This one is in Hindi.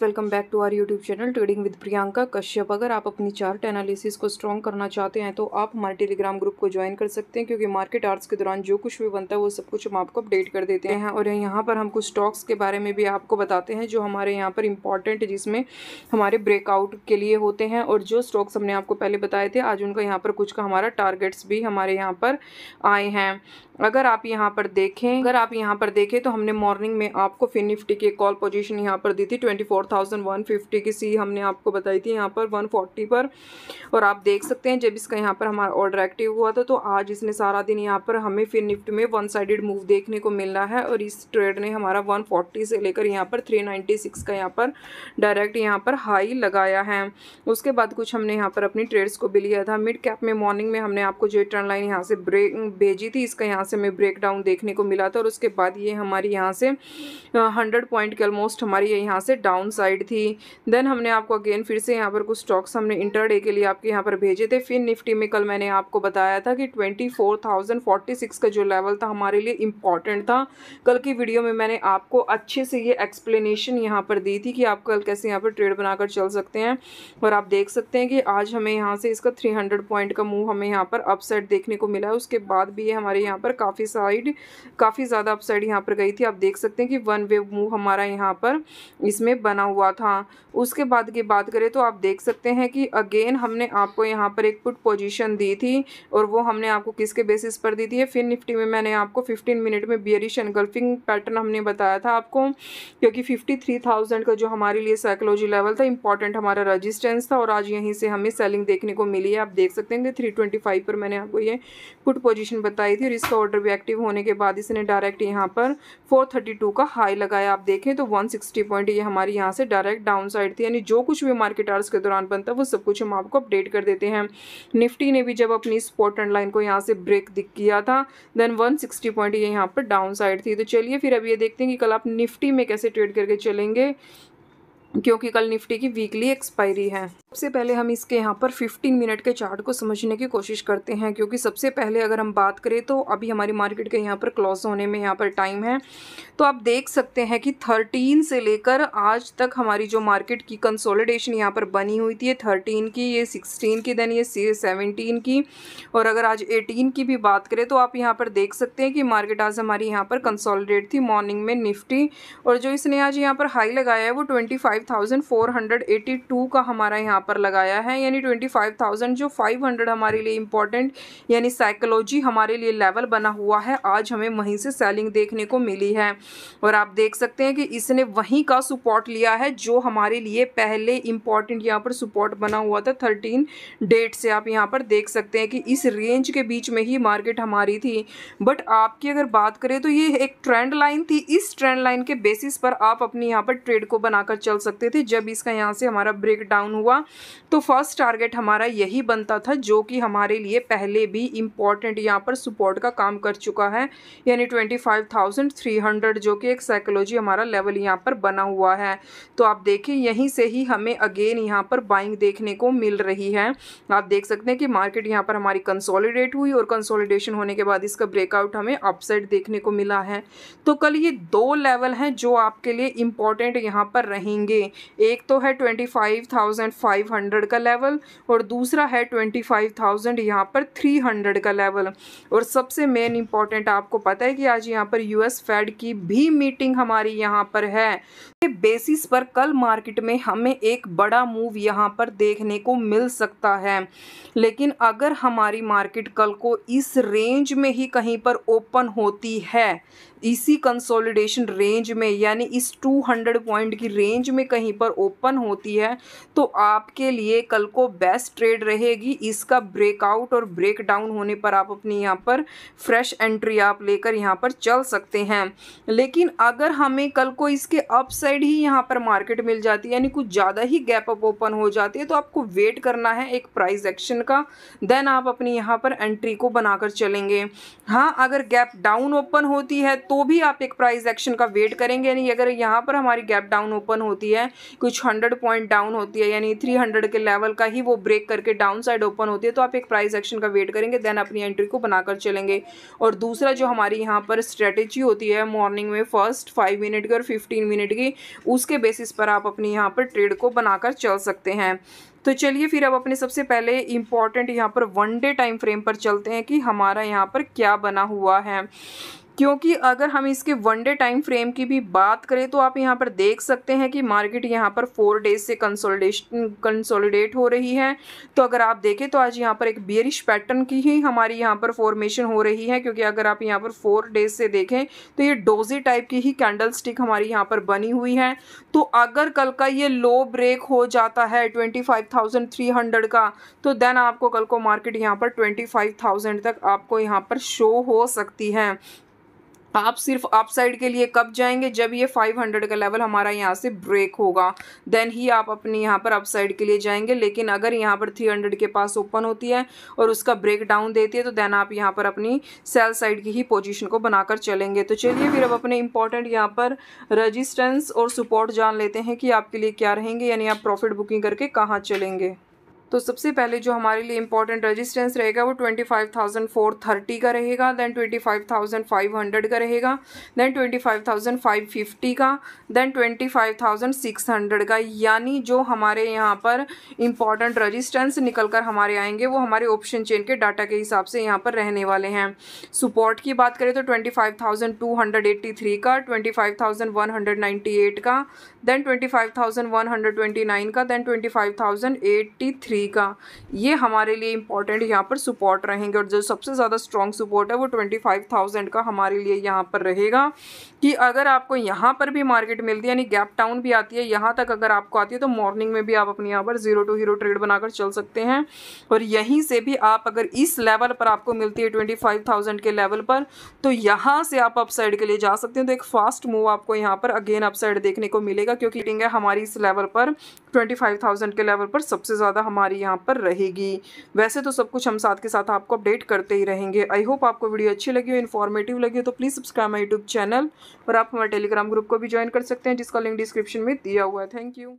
guys welcome back to our YouTube channel trading with Priyanka Kashyap अगर आप अपनी चार्ट एनालिसिस को स्ट्रॉन्ग करना चाहते हैं तो आप हमारे टेलीग्राम ग्रुप को ज्वाइन कर सकते हैं क्योंकि मार्केट आर्ट्स के दौरान जो कुछ भी बनता है वो सब कुछ हम आपको अपडेट कर देते हैं और यहाँ पर हम कुछ स्टॉक्स के बारे में भी आपको बताते हैं जो हमारे यहाँ पर इंपॉर्टेंट जिसमें हमारे ब्रेकआउट के लिए होते हैं और जो स्टॉक्स हमने आपको पहले बताए थे आज उनका यहाँ पर कुछ का हमारा टारगेट्स भी हमारे यहाँ पर आए हैं अगर आप यहाँ पर देखें अगर आप यहाँ पर देखें तो हमने मॉर्निंग में आपको फिन निफ्टी की कॉल पोजिशन यहाँ पर दी थी ट्वेंटी थाउजेंड वन फिफ्टी की सी हमने आपको बताई थी यहाँ पर वन फोर्टी पर और आप देख सकते हैं जब इसका यहाँ पर हमारा ऑर्डर एक्टिव हुआ था तो आज इसने सारा दिन यहाँ पर हमें फिर निफ्ट में वन साइडेड मूव देखने को मिल रहा है और इस ट्रेड ने हमारा वन फोर्टी से लेकर यहाँ पर थ्री नाइन्टी सिक्स का यहाँ पर डायरेक्ट यहाँ पर हाई लगाया है उसके बाद कुछ हमने यहाँ पर अपनी ट्रेड्स को भी लिया था मिड कैप में मॉर्निंग में हमने आपको जो टर्न लाइन यहाँ से ब्रेक भेजी थी इसका यहाँ से हमें ब्रेक डाउन देखने को मिला था और उसके बाद ये हमारी यहाँ से हंड्रेड पॉइंट के ऑलमोस्ट हमारी यहाँ से डाउन साइड थी देन हमने आपको अगेन फिर से यहाँ पर कुछ स्टॉक्स हमने इंटरडे के लिए आपके यहाँ पर भेजे थे फिर निफ्टी में कल मैंने आपको बताया था कि ट्वेंटी का जो लेवल था हमारे लिए इम्पॉर्टेंट था कल की वीडियो में मैंने आपको अच्छे से ये एक्सप्लेनेशन यहाँ पर दी थी कि आप कल कैसे यहाँ पर ट्रेड बनाकर चल सकते हैं और आप देख सकते हैं कि आज हमें यहाँ से इसका थ्री पॉइंट का मूव हमें यहाँ पर अपसाइड देखने को मिला है उसके बाद भी ये हमारे यहाँ पर काफ़ी साइड काफ़ी ज़्यादा अपसाइड यहाँ पर गई थी आप देख सकते हैं कि वन वे मूव हमारा यहाँ पर इसमें बना बना हुआ था उसके बाद की बात करें तो आप देख सकते हैं कि अगेन हमने आपको यहाँ पर एक पुट पोजीशन दी थी और वो हमने आपको किसके बेसिस पर दी थी फिर निफ्टी में मैंने आपको 15 मिनट में बियरिश एनगल्फिंग पैटर्न हमने बताया था आपको क्योंकि 53,000 का जो हमारे लिए साइकोलॉजी लेवल था इंपॉर्टेंट हमारा रजिस्टेंस था और आज यहीं से हमें सेलिंग देखने को मिली है आप देख सकते हैं कि थ्री पर मैंने आपको ये पुट पोजिशन बताई थी और इसका ऑर्डर भी एक्टिव होने के बाद इसने डायरेक्ट यहाँ पर फोर का हाई लगाया आप देखें तो वन पॉइंट ये हमारी यहाँ से डायरेक्ट डाउन साइड थी यानी जो कुछ भी मार्केट आर्स के दौरान बनता है वो सब कुछ हम आपको अपडेट कर देते हैं निफ्टी ने भी जब अपनी स्पॉट एंड लाइन को यहाँ से ब्रेक किया था देन सिक्सटी पॉइंट ये यहाँ पर डाउन साइड थी तो चलिए फिर अब ये देखते हैं कि कल आप निफ्टी में कैसे ट्रेड करके चलेंगे क्योंकि कल निफ्टी की वीकली एक्सपायरी है सबसे पहले हम इसके यहाँ पर 15 मिनट के चार्ट को समझने की कोशिश करते हैं क्योंकि सबसे पहले अगर हम बात करें तो अभी हमारी मार्केट के यहाँ पर क्लोज होने में यहाँ पर टाइम है तो आप देख सकते हैं कि 13 से लेकर आज तक हमारी जो मार्केट की कंसोलिडेशन यहाँ पर बनी हुई थी थर्टीन की ये सिक्सटीन की देन ये सेवनटीन की और अगर आज एटीन की भी बात करें तो आप यहाँ पर देख सकते हैं कि मार्केट आज हमारी यहाँ पर कंसोलिडेट थी मॉर्निंग में निफ्टी और जो इसने आज यहाँ पर हाई लगाया है वो twenty five thousand four hundred eighty two का हमारा यहाँ पर लगाया है यानी 25,000 जो 500 हमारे लिए इंपॉर्टेंट यानी साइकोलॉजी हमारे लिए लेवल बना हुआ है आज हमें वहीं से सेलिंग देखने को मिली है और आप देख सकते हैं कि इसने वहीं का सपोर्ट लिया है जो हमारे लिए पहले इंपॉर्टेंट यहाँ पर सपोर्ट बना हुआ था थर्टीन डेट से आप यहाँ पर देख सकते हैं कि इस रेंज के बीच में ही मार्केट हमारी थी बट आपकी अगर बात करें तो ये एक ट्रेंड लाइन थी इस ट्रेंड लाइन के बेसिस पर आप अपनी यहाँ पर ट्रेड को बनाकर चल सकते सकते थे जब इसका यहाँ से हमारा ब्रेक डाउन हुआ तो फर्स्ट टारगेट हमारा यही बनता था जो कि हमारे लिए पहले भी इम्पॉर्टेंट यहाँ पर सपोर्ट का काम कर चुका है यानी twenty five thousand three hundred जो कि एक साइकोलॉजी हमारा लेवल यहाँ पर बना हुआ है तो आप देखिए यहीं से ही हमें अगेन यहाँ पर बाइंग देखने को मिल रही है आप देख सकते हैं कि मार्केट यहाँ पर हमारी कंसोलिडेट हुई और कंसोलिडेशन होने के बाद इसका ब्रेकआउट हमें अपसाइड देखने को मिला है तो कल ये दो लेवल हैं जो आपके लिए इम्पॉर्टेंट यहाँ पर रहेंगे ये एक तो है twenty five thousand five hundred का लेवल और दूसरा है ट्वेंटी फाइव थाउजेंड यहाँ पर थ्री हंड्रेड का लेवल और सबसे मेन इम्पॉर्टेंट आपको पता है कि आज यहाँ पर यूएस फेड की भी मीटिंग हमारी यहाँ पर है बेसिस पर कल मार्केट में हमें एक बड़ा मूव यहाँ पर देखने को मिल सकता है लेकिन अगर हमारी मार्केट कल को इस रेंज में ही कहीं पर ओपन होती है इसी कंसोलिडेशन रेंज में यानी इस 200 पॉइंट की रेंज में कहीं पर ओपन होती है तो आपके लिए कल को बेस्ट ट्रेड रहेगी इसका ब्रेकआउट और ब्रेक डाउन होने पर आप अपनी यहाँ पर फ्रेश एंट्री आप लेकर यहाँ पर चल सकते हैं लेकिन अगर हमें कल को इसके अप साइड ही यहाँ पर मार्केट मिल जाती है यानी कुछ ज़्यादा ही गैप अप ओपन हो जाती है तो आपको वेट करना है एक प्राइस एक्शन का देन आप अपनी यहाँ पर एंट्री को बनाकर चलेंगे हाँ अगर गैप डाउन ओपन होती है तो भी आप एक प्राइस एक्शन का वेट करेंगे यानी अगर यहाँ पर हमारी गैप डाउन ओपन होती है है कुछ हंड्रेड पॉइंट डाउन होती है यानी थ्री हंड्रेड के लेवल का ही वो ब्रेक करके डाउन साइड ओपन होती है तो आप एक प्राइस एक्शन का वेट करेंगे देन अपनी एंट्री को बनाकर चलेंगे और दूसरा जो हमारी यहाँ पर स्ट्रेटेजी होती है मॉर्निंग में फर्स्ट फाइव मिनट की और फिफ्टीन मिनट की उसके बेसिस पर आप अपनी यहाँ पर ट्रेड को बनाकर चल सकते हैं तो चलिए फिर अब अपने सबसे पहले इम्पॉर्टेंट यहाँ पर वन डे टाइम फ्रेम पर चलते हैं कि हमारा यहाँ पर क्या बना हुआ है क्योंकि अगर हम इसके वन डे टाइम फ्रेम की भी बात करें तो आप यहाँ पर देख सकते हैं कि मार्केट यहाँ पर फोर डेज से कंसोलिडेशन कंसोलिडेट हो रही है तो अगर आप देखें तो आज यहाँ पर एक बियरिश पैटर्न की ही हमारी यहाँ पर फॉर्मेशन हो रही है क्योंकि अगर आप यहाँ पर फोर डेज से देखें तो ये डोजी टाइप की ही कैंडल स्टिक हमारी यहाँ पर बनी हुई है तो अगर कल का ये लो ब्रेक हो जाता है twenty five thousand three hundred का तो देन आपको कल को मार्केट यहाँ पर ट्वेंटी फाइव थाउजेंड तक आपको यहाँ पर शो हो सकती है आप सिर्फ अप साइड के लिए कब जाएंगे जब ये 500 का लेवल हमारा यहाँ से ब्रेक होगा देन ही आप अपनी यहाँ पर अप साइड के लिए जाएंगे लेकिन अगर यहाँ पर 300 के पास ओपन होती है और उसका ब्रेक डाउन देती है तो देन आप यहाँ पर अपनी सेल साइड की ही पोजिशन को बनाकर चलेंगे तो चलिए फिर अब अपने इंपॉर्टेंट यहाँ पर रजिस्टेंस और सपोर्ट जान लेते हैं कि आपके लिए क्या रहेंगे यानी आप प्रॉफिट बुकिंग करके कहाँ चलेंगे तो सबसे पहले जो हमारे लिए इंपॉर्टेंट रेजिस्टेंस रहेगा वो twenty five thousand four thirty का रहेगा then twenty five thousand five hundred का रहेगा then twenty five thousand five fifty का then twenty five thousand six hundred का यानी जो हमारे यहाँ पर इंपॉर्टेंट रजिस्टेंस निकल कर हमारे आएंगे वो हमारे ऑप्शन चेन के डाटा के हिसाब से यहाँ पर रहने वाले हैं सपोर्ट की बात करें तो twenty five thousand two hundred eighty three का twenty five thousand one hundred ninety eight का then twenty five thousand one hundred twenty nine का then twenty five thousand eighty three three का ये हमारे लिए इंपॉर्टेंट यहाँ पर सपोर्ट रहेंगे और जो सबसे ज़्यादा स्ट्रॉन्ग सपोर्ट है वो ट्वेंटी फाइव थाउजेंड का हमारे लिए यहाँ पर रहेगा कि अगर आपको यहाँ पर भी मार्केट मिलती है यानी गैप टाउन भी आती है यहाँ तक अगर आपको आती है तो मॉर्निंग में भी आप अपने यहाँ पर जीरो टू हीरो ट्रेड बनाकर चल सकते हैं और यहीं से भी आप अगर इस लेवल पर आपको मिलती है ट्वेंटी फाइव थाउजेंड के लेवल पर तो यहाँ से आप अपसाइड के लिए जा सकते हैं तो एक फास्ट मूव आपको यहाँ पर अगेन अपसाइड देखने को मिलेगा क्योंकि है हमारी इस लेवल पर ट्वेंटी फाइव थाउजेंड के लेवल पर सबसे ज़्यादा हमारे हमारी यहाँ पर रहेगी वैसे तो सब कुछ हम साथ के साथ आपको अपडेट करते ही रहेंगे आई होप आपको वीडियो अच्छी लगी हो इन्फॉर्मेटिव लगी हो तो please subscribe my YouTube channel और आप हमारे टेलीग्राम ग्रुप को भी ज्वाइन कर सकते हैं जिसका लिंक डिस्क्रिप्शन में दिया हुआ है थैंक यू